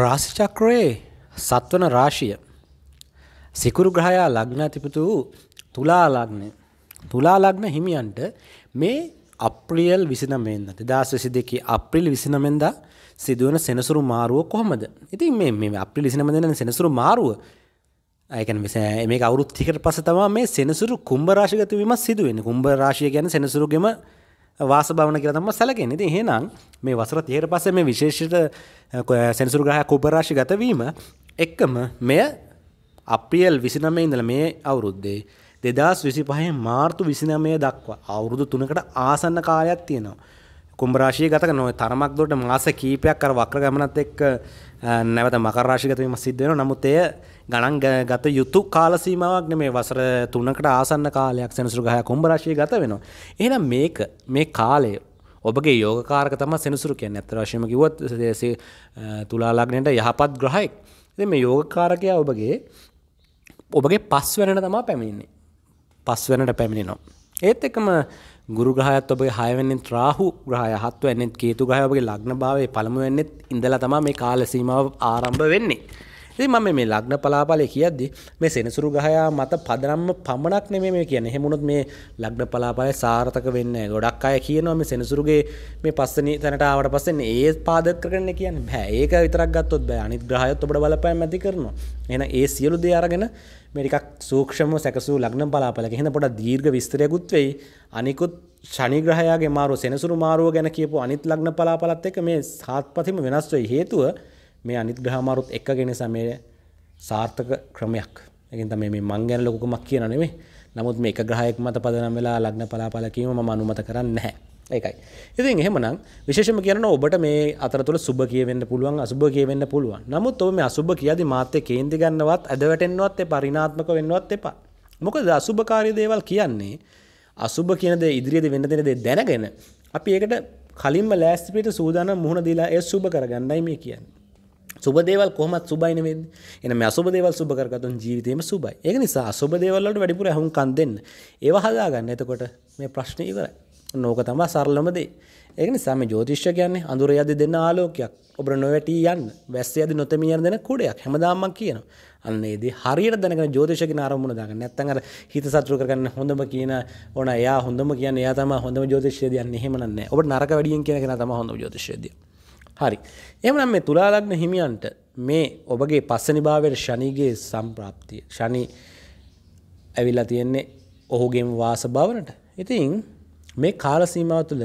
රාශිචක්‍රයේ සත්වන රාශිය. සිකුරු ග්‍රහයා ලග්නාතිපතු වූ තුලා ලග්නය. තුලා ලග්න හිමියන්ට මේ අප්‍රියල් විසිනමෙන්ද දෙදස් විසි දෙකේ අප්‍රිල් විසිනමෙන්ද සිදුවන සෙනසුරු මාරුව කොහොමද. ඉතින් මේ අප්‍රිල් විසිනම දෙන සෙනසුරු මාරුව ඒකන මේ අවුරුත් තිකට පස තමා මේ සෙනසුරු කුම්භ රාශිගත වීම සිදුවෙන කුම්භ රාශිය ගැන සෙනසුරුගෙම වාස භවන කියලා තම සැලකෙන ඉතින් එහෙනම් මේ වසර 30ට පස්සේ මේ විශේෂිත සෙනසුරු ග්‍රහය කුම්භ රාශිය ගත වීම එක්කම මෙය අප්‍රියල් 29 ඉඳලා මේ අවුරුද්දේ 2025 මාර්තු 29 දක්වා අවුරුදු 3කට ආසන්න කාලයක් තියෙනවා. කුම්භ රාශිය ගත කරන ওই තරමක් දුරට මාස කීපයක් අර වක්‍ර ගමනත් එක්ක නැවත මකර රාශිය ගත වීම සිද්ධ වෙනවා. නමුත් එය ගණන් ගත යුතු කාල සීමාවක් නෙමේ වසර 3කට ආසන්න කාලයක් සෙනසුරු ගහ කුම්භ රාශිය ගත වෙනවා. එහෙනම් මේක මේ කාලය ඔබගේ යෝගකාරක තමයි සෙනසුරු කියන්නේ. අතර වශයෙන්ම කිව්වොත් තුලා ලග්නයට යහපත් ග්‍රහයෙක්. ඉතින් මේ යෝගකාරකයා ඔබගේ ඔබගේ පස්වැනට තමයි පැමිණෙන්නේ. පස්වැනට පැමිණෙනවා. ඒත් එකම ගුරු ග්‍රහයත් ඔබගේ 6 වෙනිත් රාහු ග්‍රහය 7 වෙනිත් කේතු ග්‍රහය ඔබගේ ලග්න භාවයේ පළමු වෙනිත් ඉඳලා තමයි මේ කාල සීමාව ආරම්භ වෙන්නේ. ඉතින් මම මේ ලග්න පලාපලය කියද්දි මේ සෙනසුරු ගහයා මත පදනම්ම පමණක් නෙමෙයි මේ කියන්නේ. එහෙම වුණොත් මේ ලග්න පලාපලය සාර්ථක වෙන්නේ නැහැ. ගොඩක් අය කියනවා මේ සෙනසුරුගේ මේ පස්වෙනි තැනට ආවට පස්සේ ඒ පාදක කරගෙන කියන්නේ බෑ. ඒක විතරක් ගත්තොත් බෑ. අනිත් ග්‍රහයොත් ඔබට බලපෑම් ඇති කරනවා. එහෙනම් ඒ සියලු දේ අරගෙන මේ ටිකක් සූක්ෂමව සැකසූ ලග්න පලාපලයක. එහෙනම් පොඩක් දීර්ඝ විස්තරයකුත් වෙයි. අනිකුත් ශනිග්‍රහයාගේ මාරුව සෙනසුරු මාරුව ගැන කියපු අනිත් ලග්න පලාපලත් එක්ක මේ සාත්පතිම වෙනස් වෙයි. හේතුව මේ අනිත් ග්‍රහමාරුත් එක්කගෙන සමය සාර්ථක ක්‍රමයක් එකෙන් තමයි මේ මං ගැන ලොකුකමක් කියන නෙමෙයි. නමුත් මේ එක ග්‍රහයක් මත පදනම් වෙලා ලග්න පලාපල කීම මම අනුමත කරන්නේ නැහැ. ඒකයි. ඉතින් එහෙමනම් විශේෂම කියනවා ඔබට මේ අතරතුර සුබ කියවෙන්න පුළුවන් අසුබ කියවෙන්න පුළුවන්. නමුත් ඔබ මේ අසුබ කියද්දි මාත් එක්ක කේන්ති ගන්නවත් ඇද වැටෙන්නවත් එපා, ඍණාත්මක වෙන්නවත් එපා. මොකද අසුබකාරී දේවල් කියන්නේ අසුබ කියන දේ ඉදිරියේදී වෙන්න දෙන දේ දැනගෙන අපි ඒකට කලින්ම ලෑස්ති පිට සූදානම් මුහුණ දීලා ඒ සුබ කරගන්නයි මේ කියන්නේ. සුබදේවල් කොහමත් සුබයින වෙන්නේ. එහෙනම් මේ අසුබ දේවල් සුබ කරගත්තොත් ජීවිතේම සුබයි. ඒක නිසා අසුබ දේවල් වලට වැඩිපුර අහුම්කම් දෙන්න. ඒව හදාගන්න. එතකොට මේ ප්‍රශ්නේ ඉවරයි. නෝක තමයි සරලම දේ. ඒක නිසා මේ ජ්‍යොතිෂ්‍ය කියන්නේ අඳුර යදි දෙන ආලෝකයක්. ඔබට නොවැටි යන්න. වැස්ස යදි නොතෙමී යන දෙන කුඩයක්. හැමදාම මම කියනවා. අන්න ඒදී හරියට දැනගෙන ජ්‍යොතිෂ කියන ආරම්භුණ දාගන්න. නැත්නම් අර හිත සතුරු කරගන්න හොඳම කියන ඕන එයා හොඳම කියන්නේ එයා තමයි හොඳම ජ්‍යොතිෂය දියන්නේ. එහෙම නෑ. ඔබට නරක වැඩියෙන් කියන කෙනා තමයි හොඳම ජ්‍යොතිෂය දියන්නේ. හරි. එමනම් මේ තුලා ලග්න හිමියන්ට මේ ඔබගේ පස්සනි භාවයට ශනිගේ සම්ප්‍රාප්තිය. ශනි ඇවිල්ලා තියෙන්නේ ඔහුගේම වාස භවනට. ඉතින් මේ කාල සීමාව තුළ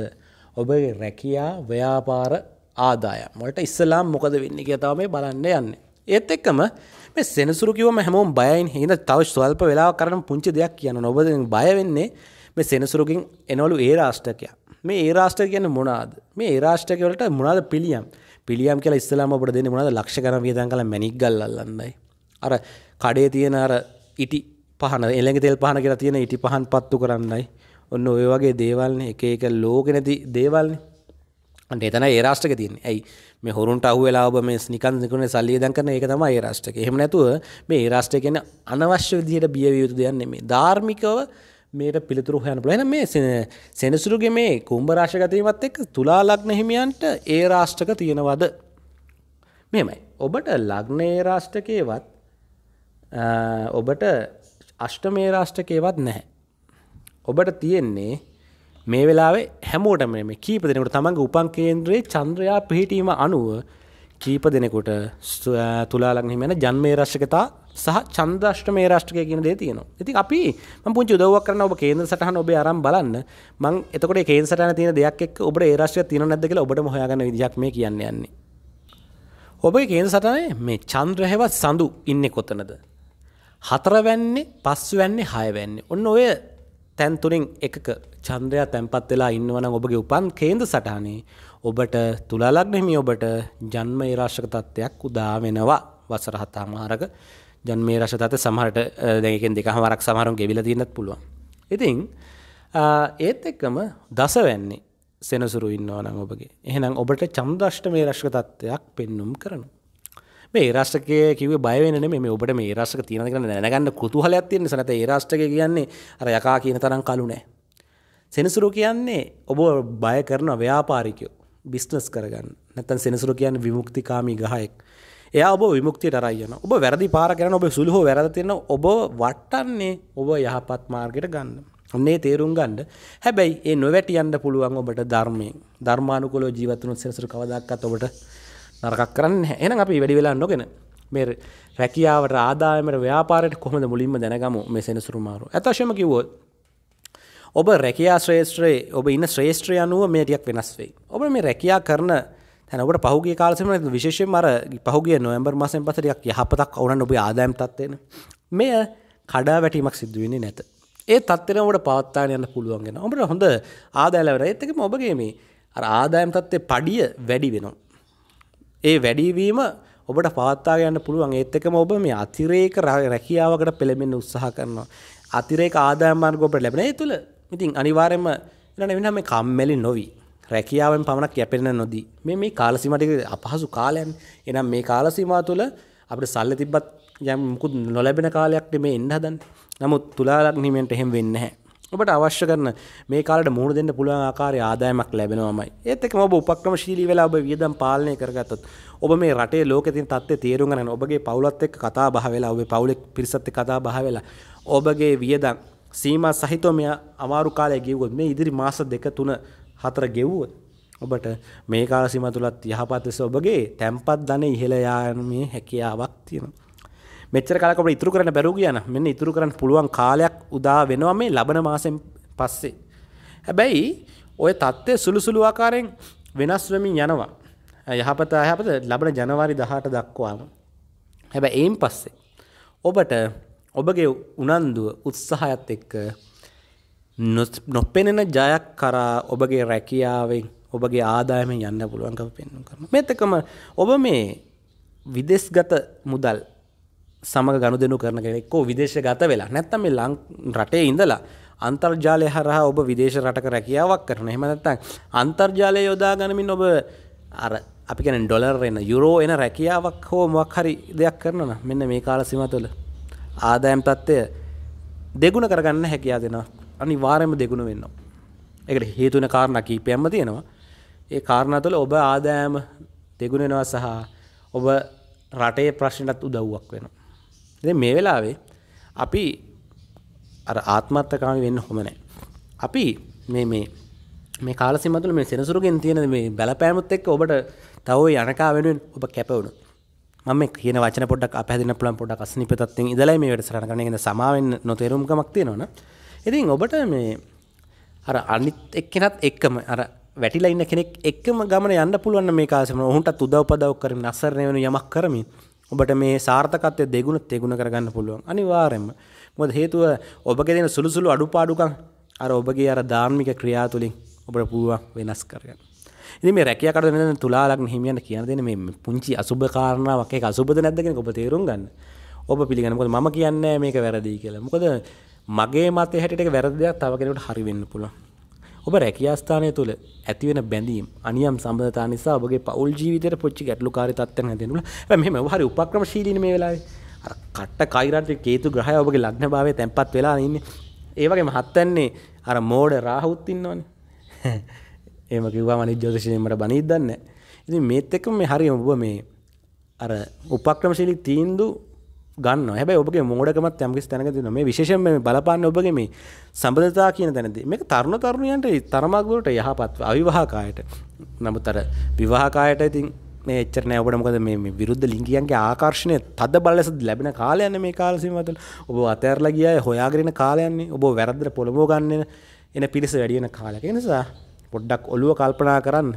ඔබගේ රැකියා ව්‍යාපාර ආදායම් වලට ඉස්සලාම් මොකද වෙන්නේ කියලා තමයි මේ බලන්න යන්නේ. ඒත් එක්කම මේ සෙනසුරු කිව්වම හැමෝම බයයින් හින්දා තව ස්වල්ප වෙලාවක් කරන පුංචි දෙයක් කියනවා. ඔබ බය වෙන්නේ මේ සෙනසුරුකින් එනවලු ඒ රාෂ්ටකයා. මේ ඒ රාෂ්ට්‍ර කියන්නේ මොනවාද? මේ ඒ රාෂ්ට්‍රකවලට මොනවාද පිළියම්? පිළියම් කියලා ඉස්සලාම අපිට දෙන්නේ මොනවාද? ලක්ෂ ගණන් වියදම් කරලා මැණික් ගල් අල්ලන්නයි. අර කඩේ තියෙන අර ඉටි පහන, එළඟ තෙල් පහන කියලා තියෙන ඉටි පහන් පත්තු කරන්නයි. ඔන්න ඔය වගේ දේවල්නේ එක එක ලෝකෙ නැති දේවල්නේ. අන්න එතන ඒ රාෂ්ට්‍රක තියෙන්නේ. ඇයි මේ හොරුන්ට අහු වෙලා ඔබ මේ නිකන් නිකුනේ සල්ලි දන් කරන එක තමයි ඒ රාෂ්ට්‍රක. එහෙම නැතුව මේ ඒ රාෂ්ට්‍රය කියන්නේ අනවශ්‍ය විදිහට බිය විය යුතු දෙයක් නෙමෙයි. ධාර්මිකව මේට පිළිතුරු හයන පුලන මේ සෙනසුරුගේ මේ කුම්භ රාශගතීමත් එක් තුලා ලග්න හිමියන්ට ඒ රාෂ්ටක තියෙනවද මෙමයි ඔබට ලග්නයේ රාෂ්ටකයවත් ඔබට අෂ්ට මේ රාෂ්ටකයවත් නැහැ ඔබට තියෙන්නේ මේ වෙලාවේ හැමෝටම මේ කීප දෙනෙකුට තමන්ගේ උපන් කේන්ද්‍රයේ චන්ද්‍රයා පිහිටීම අනුව කීප දෙනෙකුට තුලා ලග්න හිමියන ජන්මේ රාෂ්ටකතා සහ චන්දෂ්ටමේ රාෂ්ටකය කියන දේ තියෙනවා. ඉතින් අපි මම පුංචි උදව්වක් කරන ඔබ කේන්ද්‍ර සටහන ඔබේ අරන් බලන්න. මම එතකොට මේ කේන්ද්‍ර සටහන තියෙන දෙයක් එක්ක ඔබට ඒ රාෂ්ටකය තියෙනවද නැද්ද කියලා ඔබටම හොයාගන්න විදිහක් මේ කියන්න යන්නේ. ඔබේ කේන්ද්‍ර සටහනේ මේ චන්ද්‍ර හෙවත් සඳු ඉන්නේ කොතනද? හතරවැන්නේ පස්වැන්නේ හයවැන්නේ. ඔන්න ඔය තැන් තුළින් එකක චන්ද්‍රයා තැන්පත් වෙලා ඉන්නවනම් ඔබගේ උපන් කේන්ද්‍ර සටහනේ ඔබට තුලාලග්න හිමි ඔබට ජන්ම ඒ රාශක තත්ත්වයක් උදා වෙනවා වසර හතමාරක ජන්මේ රශතත සමහට දෙකෙන් දෙක හමරක් සමහරුම් ගෙවිල තියන්නත් පුළුවන්. ඉතිං ඒත් එක්කම දස වෙන්නේ සෙනසුරු ඉන්නවා නං ඔබගේ එහෙනම් ඔබට චම්දෂ්ට මේ රශ්ක තත්ත්වයක් පෙන්නුම් කරනු. මේ රශ්ටකය කිව බයවෙන මේ ඔබට මේ රශ්ක තියන කරන නැගන්න කුතුහලයක් තියන්නේ සනත ඒ රශ්ටක කියන්නේ අර යකා කියන තරම් කලු නෑ. සෙනසුරු කියන්නේ ඔබ බය කරන ව්‍යාපාරිකයෝ බිස්නස් කරගන්න නැතන් සෙනසුරු කියන්න විමුක්තිකාමී ගහයෙක් එයා ඔබ විමුක්තියට අරයන ඔබ වැරදි පාර කරන ඔබ සුළුහෝ වැරදතියෙන ඔබ වට්ටන්නේ ඔබ යහපත් මාර්ගයට ගන්න. ඔන්නේ තේරුම් ගන්න හැබැයි ඒ නොවැටියන්න පුළුවන් ඔබට ධර්මයෙන් ධර්මානුකොලෝ ජීවතුනුත් සෙනසුරු කවදක්කත් ඔබට නරකක් කරන්න එන අපි වැඩි වෙලා නොගෙන මේ රැකියාවට ආදායමට ව්‍යාපාරයට කොහොමද මුලින්ම දැනගමු මේ සෙනසුරු මාරු ඇතශම කිව්වොත් ඔබ රැකයා ශ්‍රේෂ්ත්‍රයේ ඔබ ඉන්න ශ්‍රේෂ්ත්‍රය අනුව මේ ටිකක් වෙනස් වෙයි ඔබ මේ රැකියා කරන තැනකට පහුගේ කාලසම විශේෂෙන් මර පහුගේ නොවම්බර් මසෙන් පසරයක් යහපතක් ඕන ඔබ ආදායම් තත්වයෙන මෙය කඩා වැටීමක් සිදුවන්නේ නැත ඒ තත්තරමට පවත්තාන යන්න පුළුවන්ගෙන ඔබට හොඳ ආදායලවර එත්තක ඔබගේ මේ ආදායම් තත්ත්ේ පඩිය වැඩි වෙනවා. ඒ වැඩීවීම ඔබට පවත්තා ගන්න පුළුවන් ඒත් එකම ඔබ මේ අතිරේක රැකියාවකට පෙළඹෙන්න උත්සාහ කරනවා. අතිරේක ආදායම් මාර්ග ඔබට ලැබෙන. ඒ තුල ඉතින් අනිවාර්යයෙන්ම ඊළඟ වෙනම කම්මැලි නොවී රැකියාවෙන් පමණක් යැපෙන නොදී මේ මේ කාලසිමටික අපහසු කාලයන් එනම් මේ කාලසිමා තුළ අපට සල්ල තිබ්බත් යම් මුකුත් නොලැබෙන කාලයක්ට මේ එන්න හදන් නමුත් තුලාලක්නීමෙන්ට එහෙම වෙන්න හැ ඔබට අවශ්‍ය කරන මේ කාලට මුහුණ දෙන්න පුළුවන් ආකාරය ආදායමක් ලැබෙනවාමයි ඒත් එක්කම ඔබ උපක්‍රමශීලී වෙලා ඔබ වියදම් පාලනය කරගත්තොත් ඔබ මේ රටේ ලෝකෙ තියෙන தත්ත්වය තේරුම් ගන්න ඔබගේ පවුලත් එක්ක කතා බහ වෙලා ඔබේ පවුලේ පිරිසත් එක්ක කතා බහ වෙලා ඔබගේ වියදම් සීමා සහිතව මෙයා අමාරු කාලය ගියවොත් මේ ඉදිරි මාස දෙක තුන හතර ගෙව්වොත් ඔබට මේ කාල සීමා තුලත් යහපත් ලෙස ඔබගේ තැම්පත් ධනෙ ඉහළ යාමේ හැකියාවක් තියෙනවා. මෙච්චර කාලයක් ඔබට ඉතුරු කරන්න බැරුව ගියා නම් මෙන්න ඉතුරු කරන්න පුළුවන් කාලයක් උදා වෙනවා මේ ලබන මාසෙන් පස්සේ. හැබැයි ඔය தත්ත්වය සුළු සුළු ආකාරයෙන් වෙනස් වෙමින් යනවා. යහපත යහපත ලබන ජනවාරි 18 දක්වාම. හැබැයි එයින් පස්සේ ඔබට ඔබගේ උනන්දුව උත්සාහයත් එක්ක නොපෙනෙන ජයක් කරා ඔබගේ රැකියාවෙන් ඔබගේ ආදායමෙන් යන්න පුළුවන්කව පෙන්නුම් කරන මෙතකම ඔබ මේ විදෙස්ගත මුදල් සමග ගනුදෙනු කරන කෙනෙක්කෝ විදේශ ගත වෙලා නැත්තම් මේ ලං රටේ ඉඳලා අන්තර්ජාලය හරහා ඔබ විදේශ රටක රැකියාවක් කරන එහෙම නැත්නම් අන්තර්ජාලය යොදා ගනිමින් ඔබ අර අපි කියන්නේ ඩොලර් එන යුරෝ එන රැකියාවක් හෝ මොකක් හරි දෙයක් කරනවා නම් මෙන්න මේ කාල සීමා තුළ ආදායම් තත්ත්වය දෙගුණ කරගන්න හැකියාව දෙනවා අනිවාර්යයෙන්ම දෙගුණ වෙනවා. ඒකට හේතු වෙන කාරණා කීපයක්ම තියෙනවා. ඒ කාරණා තුළ ඔබ ආදායම දෙගුණ වෙනවා සහ ඔබ රටේ ප්‍රශ්නටත් උදව්වක් වෙනවා. ඉතින් මේ වෙලාවේ අපි අර ආත්මార్థකාමී වෙන්න හොම නැහැ. අපි මේ මේ මේ කාල සීමාව තුළ මේ සෙනසුරුගෙන් තියෙන මේ බැලපෑමත් එක්ක ඔබට තව ওই අනකා වෙනුවෙන් ඔබ කැප වුණොත් මම කියන වචන පොඩ්ඩක් අපහැදින්න පුළුවන් පොඩ්ඩක් අසනීප තත්ත්වෙන් ඉඳලා මේ වැඩසටහන කරන එක සමාවෙන්න නොතේරුම්කමක් තියෙනවනේ ඉතින් ඔබට මේ අර අනිත් එක්කෙනත් එක්කම අර වැටිලයින්න කෙනෙක් එක්කම ගමන යන්න පුළුවන් මේ කාසම ඔහුන්ට උදව්පදව් කරමින් අසරණ වෙන යමක් කරමින් ඔබට මේ සාර්ථකත්වය දෙගුණ තෙගුණ කරගන්න පුළුවන් අනිවාර්යයෙන්ම මොකද හේතුව ඔබගේ දෙන සුළු සුළු අඩුපාඩුකම් අර ඔබගේ අර ධාර්මික ක්‍රියා තුලින් ඔබට පුළුවන් වෙනස් කරගන්න. ඉතින් මේ රැකියාකට වෙන තුලා ලග්න හිමියන්ට කියන දෙන්නේ මේ පුංචි අසුබ කාරණාවක් ඒක අසුබද නැද්ද කියන එක ඔබ තේරුම් ගන්න. ඔබ පිළිගන්න මොකද මම කියන්නේ මේක වැරදි කියලා. මොකද මගේ මතය හැටියට ඒක වැරදි දෙයක් තව කෙනෙකුට හරි වෙන්න පුළුවන්. ඔබ රැකියා ස්ථානය තුළ ඇති වෙන බැඳීම් අනියම් සම්බන්ධතා නිසා ඔබගේ පෞල් ජීවිතයට පුංචි ගැටලුකාරී තත්ත්වයන් හැදෙන්න පුළුවන්. හැබැයි මෙහෙම හරි උපක්‍රමශීලීනේ මේ වෙලාවේ. අර කට්ට කෛරන්ට හේතු ග්‍රහය ඔබගේ ලග්න භාවයේ තැම්පත් වෙලා ඉන්නේ. ඒ වගේම හත්යන්නේ අර මෝඩ රාහුත් ඉන්නවනේ. එහෙම කිව්වම අනිත් ජ්‍යොතිෂයෙන් මට බණීද දන්නේ නැහැ. ඉතින් මේත් එක්කම මේ හරියම ඔබ මේ අර උපක්‍රමශීලී තීන්දුව ගන්න හැබයි ඔබගේ මෝඩකමත් යම්කිස් තැනක දෙන මේ විශේෂම බලපාන්න ඔබගේ මේ සම්බඳතා කියන තැනදී මේක තරුණ තරුණයන්ට තරමක්දුරට යහපත් අවිවාහකායට නමුත් අර විවාහකායට ඉතින් මේ එච්චර නෑ ඔබට මොකද මේ විරුද්ධ ලිංගියන්ගේ ආකර්ෂණය තද බල ලෙස ලැබෙන කාලයන්නේ මේ කාල සීමාවතල ඔබ අතහැරලා ගිය අය හොයාගෙන කාලයන්නේ ඔබ වැරද්දට පොළඹව ගන්න එන පිරිස වැඩි වෙන කාලයක ඒ නිසා පොඩ්ඩක් ඔළුව කල්පනා කරන්න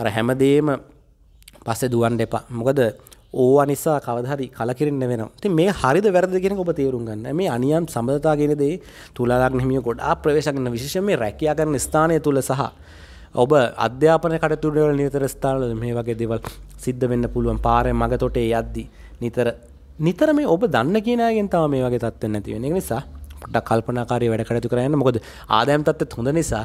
අර හැමදේම පස්සේ දුවන්න එපා මොකද ඕ අනිසා කවදහරි කලකිරන්න වෙන ති මේ හරිද වැරද කියෙන ඔබ තේරුම් ගන්න මේ අනියම් සබඳතාගෙනදේ තුලාගක් හිමිය ගොඩ ප්‍රවේශකන විශෂම රැකයා කරන ස්ථානය තුළ සහ ඔබ අධ්‍යාපන කටතුරවල නිතර ස්ථානල මේ වගේ දෙවල් සිද්ධ වෙන්න පුළුවන් පාරය මඟ තොටේ යද්දි නිතර නිතර මේ ඔබ දන්න කියනගෙන් තම මේ වගේ තත්ව නැතිවෙන නිසා පොට්ට කල්පනාකාරය වැඩ කටතු කරන්න මොකද ආදායම් තත්ත් හොඳ නිසා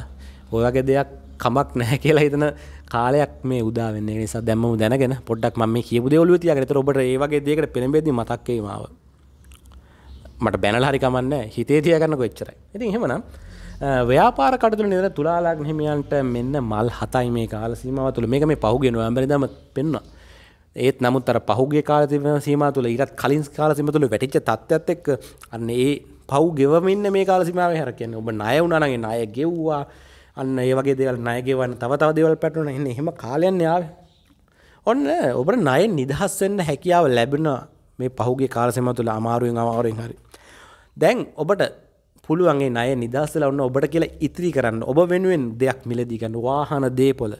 ඔයගේ දෙයක් කමක් නැහැ කියලා හිතන කාලයක් මේ උදාවෙන්නේ නිසා දැම්ම දැනගෙන පොඩ්ඩක් මම මේ කියපු දේ ඔලුවේ තියාගෙන ඒතර ඔබට ඒ වගේ දෙයකට පෙළඹෙද්දී මතක් වෙයි මාව මට බැනලා හරි කමක් නැහැ හිතේ තියාගන්නකො එච්චරයි ඉතින් එහෙමනම් ව්‍යාපාර කටතුල නිර තුලාලාග හිමියන්ට මෙන්න මල් හතයි මේ කාල සීමාව තුළ මේක මේ පහුගෙන නොවැම්බරිදම පෙන්වා ඒත් නමුත් අර පහුගේ කාල තිබෙන සීමාව තුළ ඊටත් කලින් කාල සීමාව තුළ වැටිච්ච තත්ත්වයත් එක්ක අන්න ඒ පව් ගෙවමින්න මේ කාල සීමාවේ හැර කියන්නේ ඔබ ණය වුණා නම් ඒ ණය ගෙව්වා අන්න ඒ වගේ දෙවල් නයගෙවන්න තව තව දෙවල් පැටුන එන්න එහෙම කාලයන් යාව ඔන්න ඔබට නයෙන් නිදහස්සෙන්න්න හැකියාව ලැබෙන මේ පහුගේ කාලසෙම තුළ අමාරුවෙන් අමාරුවෙන් හරි දැන් ඔබට පුළුවන්ගේ නය නිදස්සල ඔන්න ඔබට කියලා ඉතිරි කරන්න ඔබ වෙනුවෙන් දෙයක් මිලදීගන්න වාහන දේපොල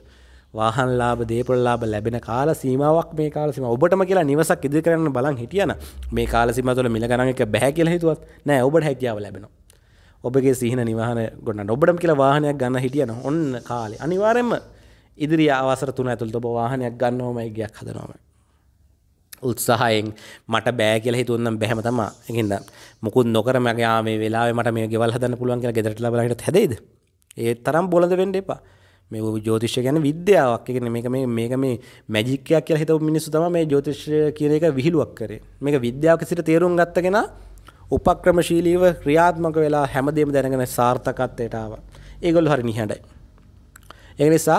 වාහන්ලාබ දේපොල්ලාබ ලැබෙන කාල සීමාවක් මේ කාලසිම ඔබටම කියලා නිවසක් ඉදිරි කරන්න බලන් හිටියන මේ කාලසිම තුළ මිලගණන් එක බැහැ කියලා හිතුවත් නෑ ඔබට හැකියාව ලැබෙනවා ඔබගේ සිහින නිවාහන ගොන්න ඔබටම කියලා වාහනයක් ගන්න හිටියන ඔන්න කාලේ අනිවාරෙන්ම ඉදිරි අවසර තුන ඇතුළ ඔබ වාහනයක් ගන්නවමයි ගයක් හදනොම උත්සාහයෙන් මට බෑ කියලා හිතුවන්නම් බැහැම තමා එකද මුකුත් නොකර මගේ මේ වෙලා මට මේ ගෙවල් හදන්න පුළුවන් කියලා ගෙදරට ලබලට හැදේද ඒ තරම් බොලඳ වෙන්න එපා මේ ජෝතිෂ ගැන විද්‍යාවක් එකන මේක මේ මේක මේ මැජිකයක් කියලා හිතව මිනිස්සු තම මේ ජෝතිෂ කියන එක විහිළුවක් කරේ මේක විද්‍යාවක සිට තේරුම් ගත්තගෙන උපක්‍රමශීලීව ක්‍රියාත්මක වෙලා හැමදේම දැනගෙන සාර්ථකත්වයට ආවා. ඒගොල්ලෝ හරි නිහඬයි. ඒ නිසා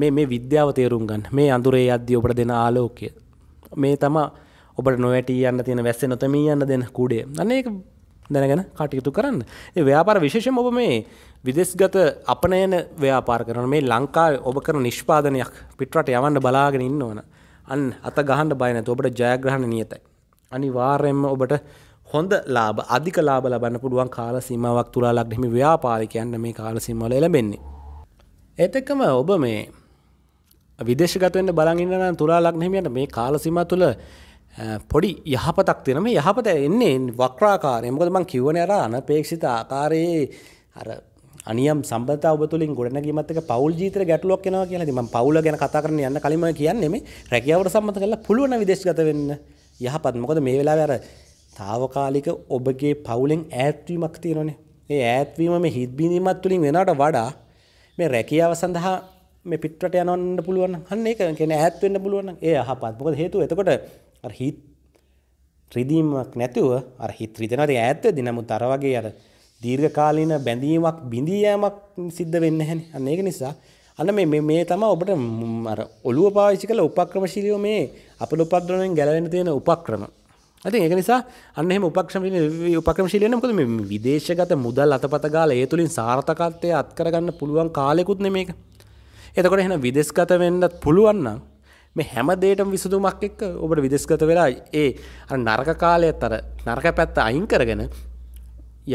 මේ මේ විද්‍යාව තේරුම් ගන්න. මේ අඳුරේ යද්දී ඔබට දෙන ආලෝකය. මේ තම ඔබට නොවැටී යන්න තියෙන වැස්සේ නොතමී යන්න දෙන කුඩේ. අනේ ඒක දැනගෙන කටයුතු කරන්න. ඒ ව්‍යාපාර විශේෂයෙන්ම ඔබ මේ විදේශගත අපනයන ව්‍යාපාර කරන මේ ලංකාවේ ඔබ කරන නිෂ්පාදනයක් පිටරට යවන්න බලාගෙන ඉන්නවනේ. අන් අත ගහන්න බය නැතුව ඔබට ජයග්‍රහණ නියතයි. අනිවාර්යයෙන්ම ඔබට හොඳ ලාබ අධික ලාබ ලබන්න පුළුවන් කාල සීමාවක් තුරාලක් නෙමි ව්‍යාපාරිකයන්න මේ කාල සිම්වල එළබෙන්නේ. එතකම ඔබ මේ විදේශගතවෙන්න බලගන්නන තුරාලක් නෙමියට මේ කාල සිම තුළ පොඩි යහපතක් තින මේ යහපත එන්නේ වක්්‍රාකාරය මොකද මං කිවන අර අනපේක්ෂිත ආකාරයේ අර අනියම් සම්බත ඔබතුලින් ගොඩනැගීමත්තක පවල් ජීතර ගැටලුවක් කෙනවා කියලද ම පවුල ගැන කතා කරන යන්න කලිම කියන්නේ මේ රැකියාවට සම්බත කලා පුළුවන විදේශගත වෙන්න යහපත් මොකද මේ වෙලා අර తాවකාලික ඔබගේ පවුලෙන් ඈත්වීමක් තියෙනනේ. ඒ ඈත්වීම මේ හිත්බිඳීමත් තුළින් වෙනට වඩා මේ රැකියාව සඳහා මේ පිටරට යනන්න පුළුවන් හන්න එක කෙන ඈත්වෙන්න පුළුවන් ඒ හපත් මොකද හේතු එතකොට හිත් රිදීමක් නැතුව අර හිත් රිදෙනට ඈත්ව දිනමුත් අරවගේ අර දීර්ඝ කාලීන බැඳීමක් බිඳීයෑමක් සිද්ධ වෙන්න හැනි අන්න ඒක නිසා අන්න මේ මේ තම ඔබට අර ඔළුව පාවිච්චි කළ උපක්‍රමශීලියෝ මේ අප උපක්‍රමෙන් ගැලවෙන තියෙන උපක්‍රම ඇති ඒක නිසා අන්නෙම උපක්ෂමශීලී උපක්‍රමශීලී වෙන්න මොකද මේ විදේශගත මුදල් අතපත ගාලා ඒ තුලින් සාර්ථකත්වය අත්කරගන්න පුළුවන් කාලෙකුත් නේ මේක. එතකොට එහෙනම් විදේශගත වෙන්නත් පුළුවන් නම් මේ හැම දෙයකම විසඳුමක් එක්ක ඔබට විදේශගත වෙලා ඒ අර නරක කාලයත් අර නරක පැත්ත අයින් කරගෙන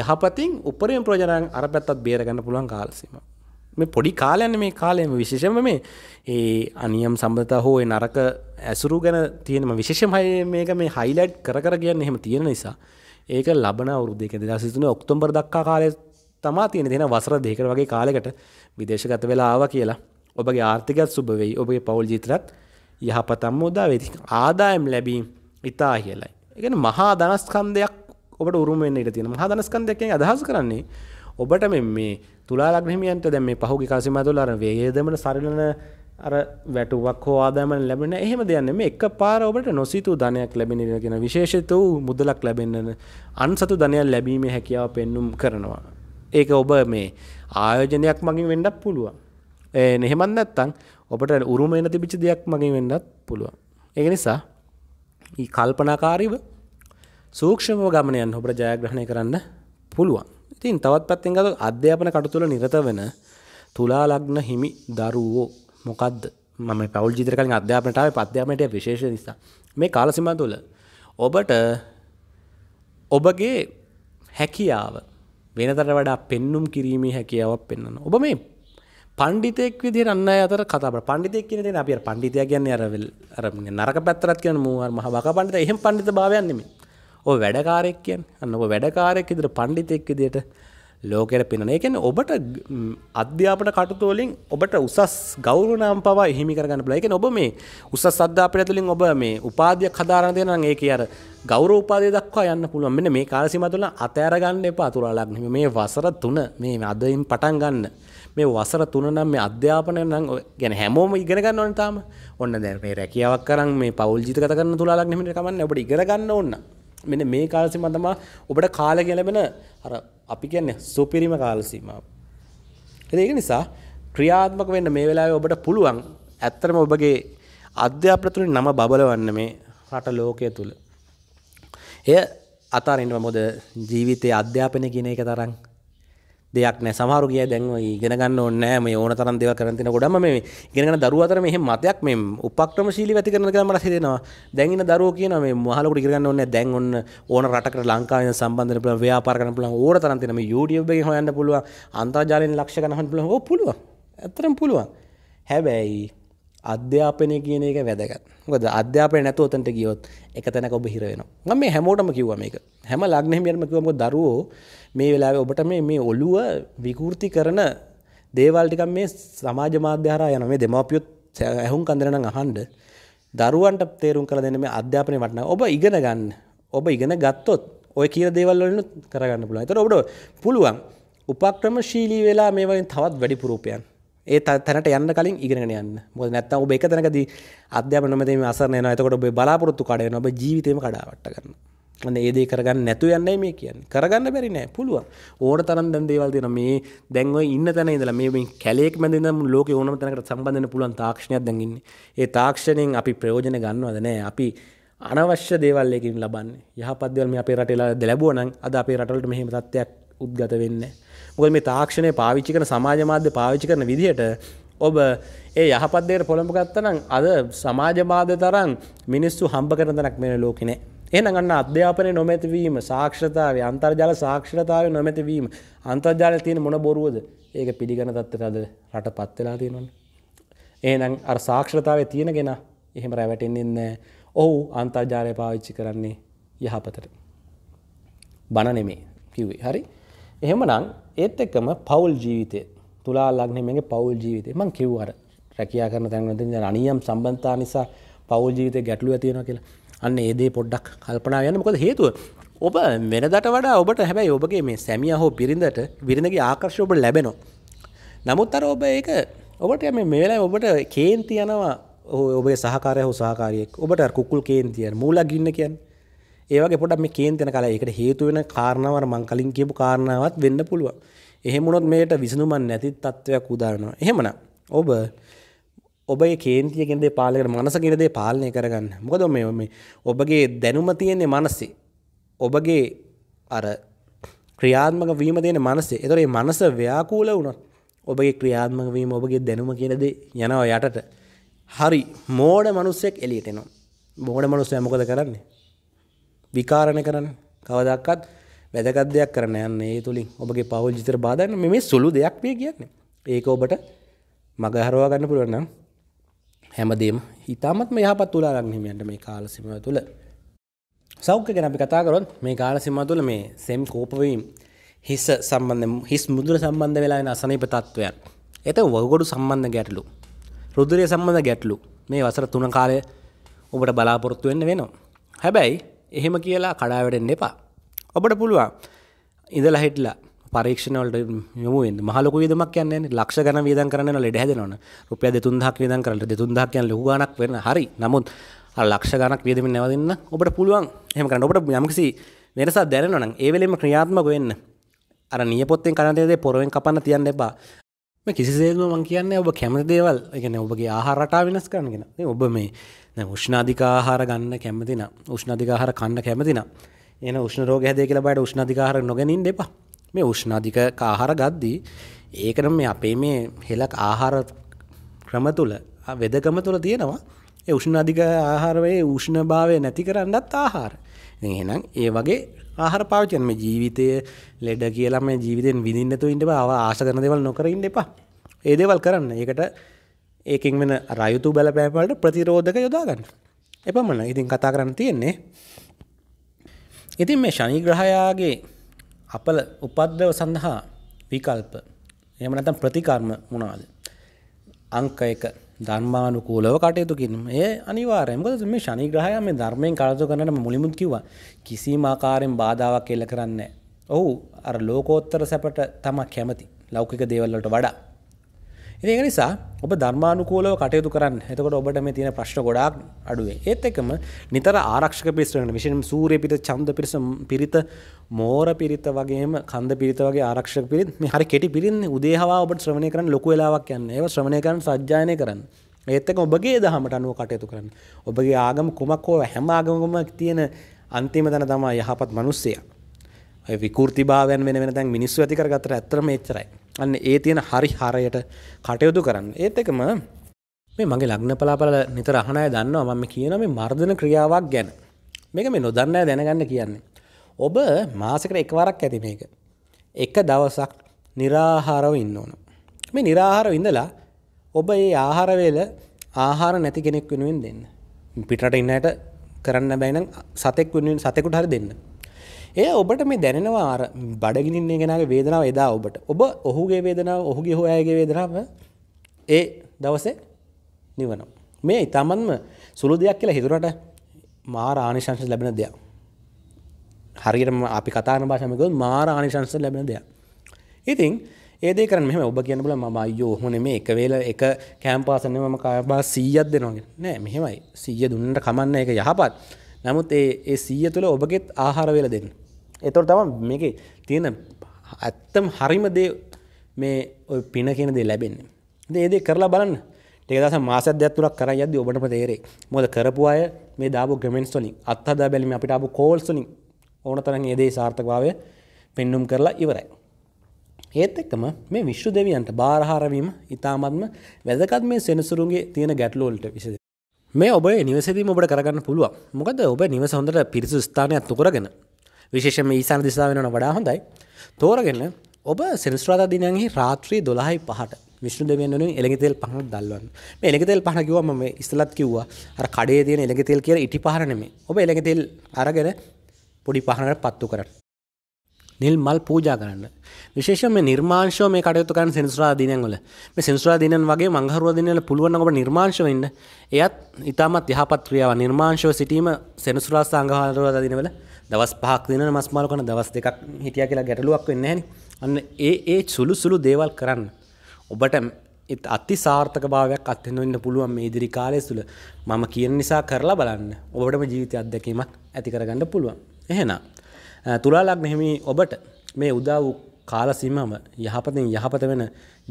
යහපතින් උපරිම ප්‍රයෝජනයන් අර පැත්තත් බේරගන්න පුළුවන් කාල සීමාව. මේ පොඩි කාලයන්න මේ කාලයම විශේෂම මේ ඒ අනියම් සම්බත හෝ නරක ඇසුරු ගැන තියෙනම විශේෂමය මේක මේ හයිලයිට් කර කියන්න එහෙම තියෙන නිසා ඒක ලබන අවුරුදයක දසිතුන ඔක්තොම්බර් දක්කා කාලය තමා තියෙන දෙෙන වසර දෙකර වගේ කාලෙකට විදේශගත වෙලාව කියලා ඔබගේ ආර්ථිකත් සුභවෙයි ඔබගේ පවල් ජීතරත් යහපතම් ෝදා වෙති ආදායම් ලැබීම් ඉතා කියලයි. එකන මහා දනස්කන්දයක් ඔබට උරුමෙන් ඉට තියෙන මහා දනස්කන්දයක්ෙන් අදහස් කරන්නේ ඔබට මෙ මේ තුලා ලග්නහිමියන්ට දැ මේ පහුගි කාසිමතුලාර වේදමන සරිලන අර වැටුවක් හෝ ආදාමන ලැබෙන එහෙම දෙයන්න මේ එක පාර ඔබට නොසිතු ධනයක් ලැබෙනගෙන විශේෂත වූ මුදලක් ලැබෙන්න්න අන්සතු ධනයක් ලැබීම හැකියාව පෙන්නුම් කරනවා. ඒක ඔබ මේ ආයෝජනයක් මගින් වෙඩක් පුළුවන්. නෙහෙමන් නැත්තං ඔබට උරුම එන තිබිචි දෙයක් මගින් වෙන්නත් පුළුවන්. ඒ නිසා කල්පනාකාරීව සූක්ෂම ගමනයන් ඔබට ජයග්‍රහණය කරන්න පුළුවන්. ඉතින් තවත් පැත්තෙන් ගත අධ්‍යාපන කටතුල නිරත වෙන තුලා ලග්න හිමි දරුවෝ මොකක්ද මම පවල් ජිතර කලින් අධ්‍යාපනටාව පධ්‍යාපනයට විශේෂ නිසා මේ කාලසිම තුළ ඔබට ඔබගේ හැකියාව වෙනතර වඩා පෙන්නුම් කිරීමේ හැකියාවක් පෙන්න්න ඔබ මේ පණ්ඩිතෙක් විදි රන්න අතර කතබ පණ්ඩිතෙක් කියන අප පණ්ඩිතය කියන්න අරවල් අරම නරක පැත්තරත් කියන මුවර් මහ බක පණඩිත එහෙම පණඩිත භාවයන්නෙමේ ඔය වැඩකාරයෙක් කියන්නේ අන්න ඔය වැඩකාරයෙක් විදිහට පඬිතෙක් විදිහට ලෝකෙට පිනන. ඒ කියන්නේ ඔබට අධ්‍යාපන කටයුතු වලින් ඔබට උසස් ගෞරව නම් පවා හිමි කරගන්න පුළුවන්. ඒ කියන්නේ ඔබ මේ උසස් අධ්‍යාපනය තුළින් ඔබ මේ උපාධියක් හදාරන දේ නම් ඒකේ අර ගෞරව උපාධිය දක්වා යන්න පුළුවන්. මෙන්න මේ කාල සීමාව තුළ අතෑර ගන්න එපා අතුරාලක් නෙමෙයි. මේ වසර 3 මේ අදින් පටන් ගන්න. මේ වසර තුන නම් මේ අධ්‍යාපනය නම් ගැන හැමෝම ඉගෙන ගන්න ඕන තාම. ඔන්න දැන් මේ රැකියාවක් කරන් මේ පෞල් ජීවිත ගත කරන තුලාලක් නෙමෙයි කමන්නේ. ඔබට ඉගෙන ගන්න ඕන. මෙන මේ කාලසිම තමා ඔබට කාල ගැලබෙන අර අපි කියන්නේ සුපිරිම කාලසීමාව. ඒක නිසා ක්‍රියාත්මක වෙන්න මේ වෙලාවේ ඔබට පුළුවන් ඇත්තටම ඔබගේ අධ්‍යාපන තුලින් නම බබලවන්න මේ රට ලෝකය තුල. එය අතාරින්න මොකද ජීවිතයේ අධ්‍යාපනය කියන එක තරම් දෙයක් නෑ සමහරු කිය දැන්ව ඉගෙන ගන්න ඕනෑ මේ ඕන තරම් දේවල් කරන් තින ගොඩම මේ ඉගෙනගෙන දරුවෝ අතර මෙහෙම මතයක් මේ උපක්‍රමශීලී වෙති කරන කියලා මට හිතෙනවා දැන් ඉන්න දරුවෝ කියන මේ මහලකට ඉගෙන ගන්න ඕනේ දැන් ඔන්න ඕන රටකට ලංකාවෙන් සම්බන්ධ වෙන්න පුළුවන් ව්‍යාපාර කරන්න පුළුවන් ඕන තරම් තියෙන මේ YouTube එකෙන් හොයන්න පුළුවන් අන්තර්ජාලයෙන් ලක්ෂ ගණන් හොයන්න පුළුවන් ඕ පුළුවන් ඇත්තටම පුළුවන් හැබැයි අධ්‍යාපනය කියන එක වැදගත් ගොද අධ්‍යාපය නැතුවතන්ට ගියොත් එක තැනක ඔබ හිරෙන ම මේ හැමෝටම කිව මේක හැම ලක්නෙමියම කිවම දරුවෝ මේ වෙලා ඔබට මේ මේ ඔලුව විකෘති කරන දේවල්ටිකම් මේ සමාජ මාධ්‍යාරා යන මේ දෙමාපියොත් ඇහුම් කන්දරන අහන්ඩ දරුවන්ට තේරුම් කර දෙන මේ අධ්‍යාපනය වටන ඔබ ඉගෙන ගන්න ඔබ ඉගෙන ගත්තොත් ඔය කිය දේවල්ලන කරගන්න පුළා තර ඔබට පුළුවන් උපක්‍රම ශීලී වෙලා මේ වගේ තවත් වැඩි පුරූපයන් ඒ තැනට යන්න කලින් ඉගෙන යන්න මො නැත්ත ඔබ එක තැනකද අධ්‍යපනමතේ අසරන නතකොට ඔබ බලාපොරොත්තු කඩය ඔබ ජීවිතම කඩාවට ගන්න න්න ඒදේ කරගන්න නැතු යන්න මේ කියන්න කරගන්න බැරි නෑ පුළුව ඕට තරම් දැන් දේවල් දෙන මේ දැන්ව ඉන්න තැන ඉදලා මේ කැලෙක් මැද නම් ලෝක ඕනම තැනකට සම්බන්ධන පුළුවන් තාක්ෂණයක් දැඟන්නේ ඒ තාක්ෂණයෙන් අපි ප්‍රයෝජන ගන්නවද නෑ අපි අනවශ්‍ය දේවල්ලකින් ලබන්නේ යහපදවල් මේ අපේ රටලා දැලැබුවනන් අද අපේ රටලට මෙහෙම තත්වයක් උද්ගත වෙන්නේ මොකද මේ තාක්ෂණය පාවිච්චි කරන සමාජ මාධ්‍ය පාවිච්චි කරන විදිහට ඔබ ඒ යහපත් දෙයට පොළඹ ගත්තනම් අද සමාජ මාධ්‍ය තරම් මිනිස්සු හම්බ කරන තැනක් මේ ලෝකේ නැහැ. එහෙනම් අන්න අධ්‍යාපනයේ නොමැති වීම, සාක්ෂරතාවය, අන්තර්ජාල සාක්ෂරතාවය නොමැති වීම, අන්තර්ජාලයේ තියෙන මොන බොරුවද? ඒක පිළිගන්න තත්ත්වයට අද රටපත් වෙලා තියෙනවනේ. එහෙනම් අර සාක්ෂරතාවය තියෙනගෙන එහෙම රැවටෙන්නේ නැහැ. ඔහු අන්තර්ජාලය පාවිච්චි කරන්නේ යහපතට. බණ නෙමෙයි කිව්වේ. හරි? එහෙමනම් ඒත් එක්කම පවුල් ජීවිතය තුලා ලග්නෙමගේ පවුල් ජීවිතය මං කිව්වර රැකයා කරන තැන්වද අනියම් සම්බන්තා නිසා පවුල් ජීවිතය ගැටලු ඇතියෙන කියලා අන්න ඒදේ පොඩ්ඩක් කල්පනා යන්න මොකද හේතුව ඔබ වෙනදට වඩා ඔබට හැබැයි ඔබගේ මේ සැමිය හෝ බිරිඳට බිරිඳගේ ආකර්ශය ඔබ ලැබෙනවා. නමුත් අර ඔබ ඒක ඔබට මේලා ඔබට කේන්ති යනවා ඔබේ සහකාරය හෝ සහකාරයෙක් ඔබට කුකුල් කේන්තියන් මූලක් ගින්න කියන්නේ ඒවගේ පොඩක් මේ කේන්තින කලා ඒකට හේතු වෙන කාරණාවර මං කලින් කියපු කාරණාවත් වෙන්න පුළුවන්. එහෙම වුණොත් මේට විසඳුමක් නැති තත්ත්වයක් උදාරනවා. එහෙමනම් ඔබ ඔබේ කේන්තියකින් දේ පාලනය කරන මනස කියන දේ පාලනය කරගන්න. මොකද මේ මේ ඔබගේ දැනුම තියෙන්නේ මනසේ. ඔබගේ අර ක්‍රියාත්මක වීම තියෙන්නේ මනසේ. ඒතකොට මේ මනස ව්‍යාකූල වුණොත් ඔබගේ ක්‍රියාත්මක වීම ඔබගේ දැනුම කියන දේ යනවා යටට. හරි මෝඩ මිනිස්සෙක් එළියට එනවා. මෝඩ මිනිස්සයා මොකද කරන්නේ? විකාරණ කරන්න කවදක්කත් වැදගත් දෙයක් කරන යන්න ඒ තුළින් ඔබගේ පවුල් ජිතර බාධන්න මේ සුළු දෙයක් වේ කියන්නේ ඒක ඔබට මගහරවා ගන්න පුළුවන්නම් හැමදේම හිතාමත්ම යහපත් තුලාරක්නහිමියන්ට මේ කාලසිම තුළ සෞඛ්‍ය ගැන අපි කතාකරොත් මේ කාලසිම තුළ මේ සෙම් කෝපවීම් හිස සම්බන්ධ හිස් මුදුර සම්බන්ධ වෙලා එන අසනීප තත්ත්වයන් එත වගොඩු සම්බන්ධ ගැටලු රුදුරය සම්බඳ ගැටලු මේ වසර තුන කාලය ඔබට බලාපොරොත්තු වෙන්න වෙනවා හැබැයි එහෙම කියලා කඩාවැටෙන් එපා. ඔබට පුළුවන් ඉඳලා හිටලා පරීක්ෂණවලට යොමුෙන් මහලක විදමක් යන්නේ ලක්ෂ ගන වියදන් කරන්න ලෙඩ හැදෙනවන රුපියල් 3000ක් වියදන් කරලා 2000ක් යන ලොකු ගණක් වෙන හරි නමුත් අර ලක්ෂ ගණක් වියදමින් නැවතින්න ඔබට පුළුවන් එහෙම කරන්න ඔබට යම්කිසි වෙනසක් දැනෙනවා නම් ඒ වෙලෙම ක්‍රියාත්මක වෙන්න අර නියපොත්තෙන් කරන දේ පොරවෙන් කපන්න තියන්න එපා මේ කිසිසේත්ම මම කියන්නේ ඔබ කැමති දේවල් ඒ කියන්නේ ඔබගේ ආහාර රටාව වෙනස් කරන්න කියන. ඔබ මේ උෂ්නාධිකාහාර ගන්න කැමතින උෂ්නාධිකාහාර කන්න කැමතින එන උෂ්ණරෝග හැදේ කියලා බයට උෂ්නාධිකාහාර නොගැනින් දෙපා මේ උෂ්නාධික කාහාර ගද්දී ඒකනම් මේ අපේ මේ හෙලක් ආහාර ක්‍රම තුළ වෙදකම තුළ තියෙනවා ඒ උෂ්ණාධික ආහාරවයේ උෂ්ණභාවය නැති කරන්නත් ආහාර එහෙනම් ඒ වගේ ආහාර පාවිච්චි මේ ජීවිතය ලෙඩ කියලා මේ ජීවිතෙන් විඳින්න තු ඉන්න එපා ආශා කරන දේවල් නොකර ඉන්න එපා ඒ දේවල් කරන්න ඒකට ඒකින් වෙන රයුතු බලපෑමවලට ප්‍රතිරෝධක යොදාගන්න. එපමණ ඉතින් කතා කරන්න තියෙන්නේ. ඉතින් මේ ශනිග්‍රහයාගේ අපල උපද්දව සඳහා විකල්ප එහෙම නැත්නම් ප්‍රතිකර්ම මොනවාද? අංක 1 ධර්මානුකූලව කටයුතු කිරීම. ඒ අනිවාර්යයි. මොකද මේ ශනි ග්‍රහය මේ ධර්මයෙන් කටයුතු කරනට මුලිමුත් කිව්වා. කිසිම ආකාරයෙන් බාධාවක් කියලා කරන්නේ නැහැ. ඔව් අර ලෝකෝත්තර සැපට තමයි කැමති. ලෞකික දේවල් වලට වඩා. ඉතින් ඒක නිසා ඔබ ධර්මානුකූලව කටයුතු කරන්න එතකොට ඔබට මේ තියෙන ප්‍රශ්න ගොඩාක් අඩුවේ ඒත් එකම නිතර ආරක්ෂක පිරිසට විශේෂයෙන් සූර්ය පිරිත ඡන්ද පිරිස පිරිත මෝර පිරිත වගේම කන්ද පිරිත වගේ ආරක්ෂක පිරිත් මේ හරි කෙටි පිරින්නේ උදේ හවා ඔබට ශ්‍රවණය කරන්න ලොකු වෙලාවක් යන්න ඒව ශ්‍රවණය කරන්න සජ්ජායනය කරන්න ඒත් එක ඔබගේ දහමට අනුව කටයුතු කරන්න ඔබගේ ආගම කුමක් හෝ හැම ආගමකම තියෙන අන්තිම තැන තමයි යහපත් මිනිස්සයා විකෘති භාවයන් වෙන වෙන දැන් මිනිස්සු ඇති කරගත්තට ඇත්තටම එච්චරයි. අන්න ඒ තියෙන හරි හරයට කටයුතු කරන්න. ඒත් එකම මේ මගේ ලග්න පලාපල නිතර අහන අය දන්නවා මම කියන මේ මර්ධන ක්‍රියාවක් ගැන. මේක මේ නොදන්න අය දැනගන්න කියන්නේ. ඔබ මාසෙකට එකවරක් ඇති මේක. එක දවසක් निराහාරව ඉන්න ඕන. මේ निराහාරව ඉඳලා ඔබ මේ ආහාර ආහාර නැති කෙනෙක් වෙනුවෙන් දෙන්න. පිටරට ඉන්න කරන්න බැයි නම් සතෙක් වෙනුවෙන් සතෙකුට හරි දෙන්න. ඒ ඔබට මේ දැනෙනවා අර බඩගිනින්න ගෙනගේ වේදනාව එදා ඔබට ඔබ ඔහුගේ වේදනාව ඔහුගේ හොයගේ වේදනාව ඒ දවසේ නිවනවා. මේ ඉතාමන්ම සුළු දෙයක් කියලා හිතුරට මාර ආනිශංශ ලැබෙන දෙයක්. හරියටම අපි කතාන භාෂමකව මාර ආනිශංශ ලැබෙන දෙයක්. ඉතින් ඒදේ කරන මෙම ඔබ කියන බල ම අයෝ හොන මේ එක වේල එක කෑම්පාසන මම කාබා සීයත් දෙනවාගෙන නෑ මෙහෙමයි සීය දුන්නට කමන්න එක යහපත් නමුත් ඒ සීය තුළ ඔබගෙත් ආහාරවෙල දෙන්න. එතොට තම මේක තියෙන ඇත්තම් හරිම දේ මේ ඔය පින කියෙන දේ ලැබෙන්නේ. ඒදේ කරලා බලන්න ටෙදස මාසදයක් තුරක් කර යද ඔබට තේරේ මොද කරපු අය මේ දාපු ගමෙන්ස් වලින් අත්හදා බැලිම අපිට අපපු කෝල්ස්ලින් ඕන තරන් ඒදේ සාර්ථකභාවය පෙන්නුම් කරලා ඉවරයි. ඒත් එක්කම මේ විශ්ව දෙවියන්ට භාරහාරවීම ඉතාමත්ම වැදකත් මේ සෙනසුරුන්ගේ තියෙන ගැටලෝල්ට විසද. මේ ඔබ නිවසදීම ඔබට කරගන්න පුළුව මොකද ඔබ නිවස හොඳට පිරිසු ස්ථානයක් තුකරගෙන විශේෂම ඊසාන දිසාාවෙනන වඩා හොඳයි තෝරගෙන ඔබ සිනිස්්‍රාධ දිනයන්හි රාත්‍රී දොළහයි පහට විශ්ු දෙවෙන්න්නු එළෙතෙල් පහක් දල්වන්න මේ එළෙතෙල් පහකිවම මේ ඉස්ලත් කිව්වා අර කඩේ තියෙන එළෙතෙල් කිය ඉටි පහරනෙමේ ඔබ එළෙතෙල් අරගෙන පොඩි පහනට පත්තු කරන්න නිල් මල් පූජා කරන්න. විශේෂම නිර්මාංශව මේ කටයුතු කරන සෙනසුරාදා දිනයන් වල. මේ සෙනසුරාදා දිනයන් වගේ මංගහරුවා දිනවල පුළුවන් නම් ඔබ නිර්මාංශව ඉන්න. එයත් ඊටමත් යහපත් ක්‍රියාව නිර්මාංශව සිටීම සෙනසුරාදා සංඝහරුවා දිනවල දවස් 5ක් දිනන මස් මාළු කරන දවස් දෙකක් හිටියා කියලා ගැටලුවක් වෙන්නේ අන්න ඒ ඒ සුළු සුළු දේවල් කරන්න. ඔබට අති සාර්ථක භාවයක් අත්හඳුන්න පුළුවන් මේ ඉදිරි කාලය තුළ මම කියන නිසා කරලා බලන්න ඔබටම ජීවිතය අත්දැකීමක් ඇති කරගන්න පුළුවන්. එහෙනම් තුලාලක් නෙහිමි ඔබට මේ උදා වූ කාලසීමම යහපතින් යහපත වෙන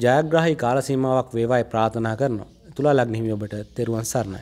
ජයග්‍රහහි කාලසීමාවක් වේවායි ප්‍රාථනා කරනවා. තුලාලක් නෙහිමි ඔබට තෙරුවන් සරණයි.